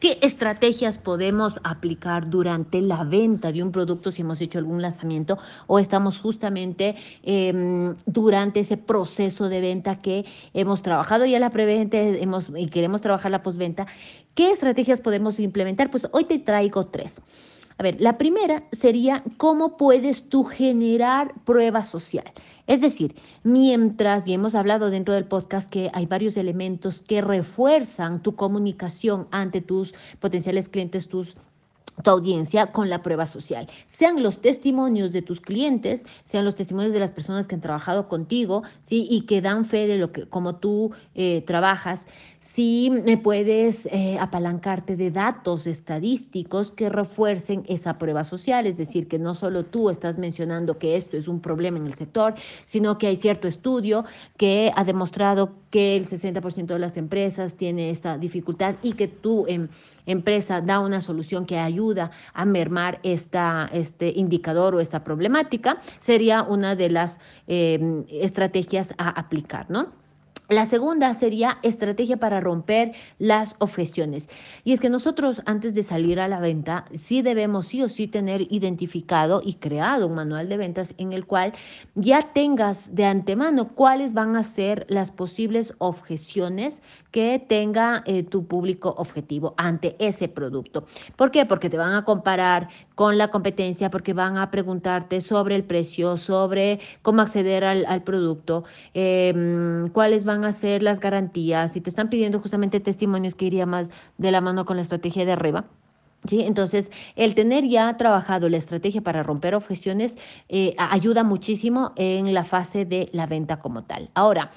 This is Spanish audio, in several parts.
¿Qué estrategias podemos aplicar durante la venta de un producto si hemos hecho algún lanzamiento o estamos justamente em, durante ese proceso de venta que hemos trabajado ya la preventa y queremos trabajar la postventa? ¿Qué estrategias podemos implementar? Pues hoy te traigo tres. A ver, la primera sería cómo puedes tú generar prueba social. Es decir, mientras, y hemos hablado dentro del podcast que hay varios elementos que refuerzan tu comunicación ante tus potenciales clientes, tus tu audiencia con la prueba social. Sean los testimonios de tus clientes, sean los testimonios de las personas que han trabajado contigo, ¿sí? Y que dan fe de lo que, como tú eh, trabajas. Si sí, puedes eh, apalancarte de datos estadísticos que refuercen esa prueba social, es decir, que no solo tú estás mencionando que esto es un problema en el sector, sino que hay cierto estudio que ha demostrado que el 60% de las empresas tiene esta dificultad y que tú... en em, empresa da una solución que ayuda a mermar esta, este indicador o esta problemática, sería una de las eh, estrategias a aplicar, ¿no? La segunda sería estrategia para romper las objeciones. Y es que nosotros antes de salir a la venta, sí debemos sí o sí tener identificado y creado un manual de ventas en el cual ya tengas de antemano cuáles van a ser las posibles objeciones que tenga eh, tu público objetivo ante ese producto. ¿Por qué? Porque te van a comparar con la competencia, porque van a preguntarte sobre el precio, sobre cómo acceder al, producto, em, cuáles van hacer las garantías, y te están pidiendo justamente testimonios que iría más de la mano con la estrategia de arriba. ¿Sí? Entonces, el tener ya trabajado la estrategia para romper objeciones eh, ayuda muchísimo en la fase de la venta como tal. Ahora,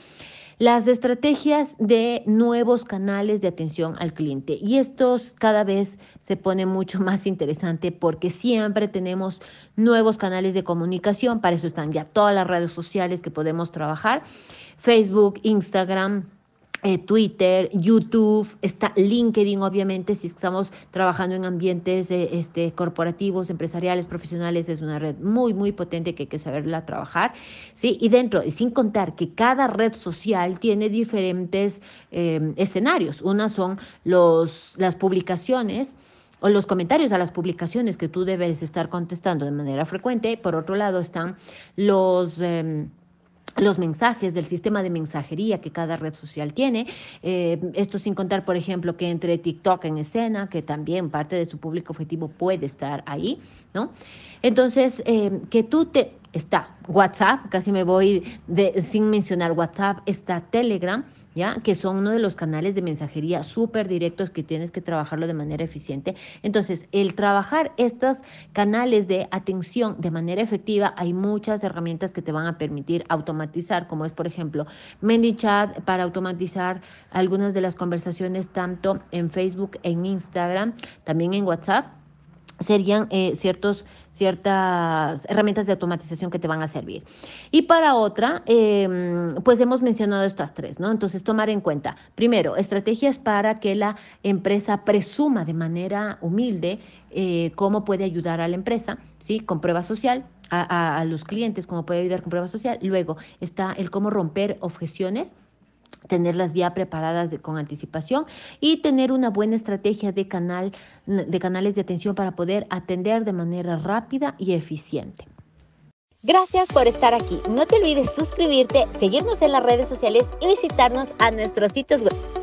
las estrategias de nuevos canales de atención al cliente. Y estos cada vez se pone mucho más interesante porque siempre tenemos nuevos canales de comunicación. Para eso están ya todas las redes sociales que podemos trabajar. Facebook, Instagram, eh, Twitter, YouTube, está LinkedIn, obviamente, si estamos trabajando en ambientes eh, este, corporativos, empresariales, profesionales, es una red muy, muy potente que hay que saberla trabajar, ¿sí? Y dentro, sin contar que cada red social tiene diferentes em, escenarios. Unas son los, las publicaciones, o los comentarios a las publicaciones que tú debes estar contestando de manera frecuente. Por otro lado están los... Em, los mensajes del sistema de mensajería que cada red social tiene. Eh, esto sin contar, por ejemplo, que entre TikTok en escena, que también parte de su público objetivo puede estar ahí, ¿no? Entonces, eh, que tú te está WhatsApp, casi me voy de, sin mencionar WhatsApp, está Telegram, ¿ya? Que son uno de los canales de mensajería súper directos que tienes que trabajarlo de manera eficiente. Entonces, el trabajar estos canales de atención de manera efectiva, hay muchas herramientas que te van a permitir automatizar, como es, por ejemplo, MendyChat para automatizar algunas de las conversaciones tanto en Facebook, e en Instagram, también en WhatsApp serían eh, ciertos, ciertas herramientas de automatización que te van a servir. Y para otra, em, pues hemos mencionado estas tres, ¿no? Entonces, tomar en cuenta, primero, estrategias para que la empresa presuma de manera humilde eh, cómo puede ayudar a la empresa, ¿sí? Con prueba social, a, a, los clientes, cómo puede ayudar con prueba social. Luego está el cómo romper objeciones tenerlas ya preparadas con anticipación y tener una buena estrategia de, canal, de canales de atención para poder atender de manera rápida y eficiente. Gracias por estar aquí. No te olvides suscribirte, seguirnos en las redes sociales y visitarnos a nuestros sitios web.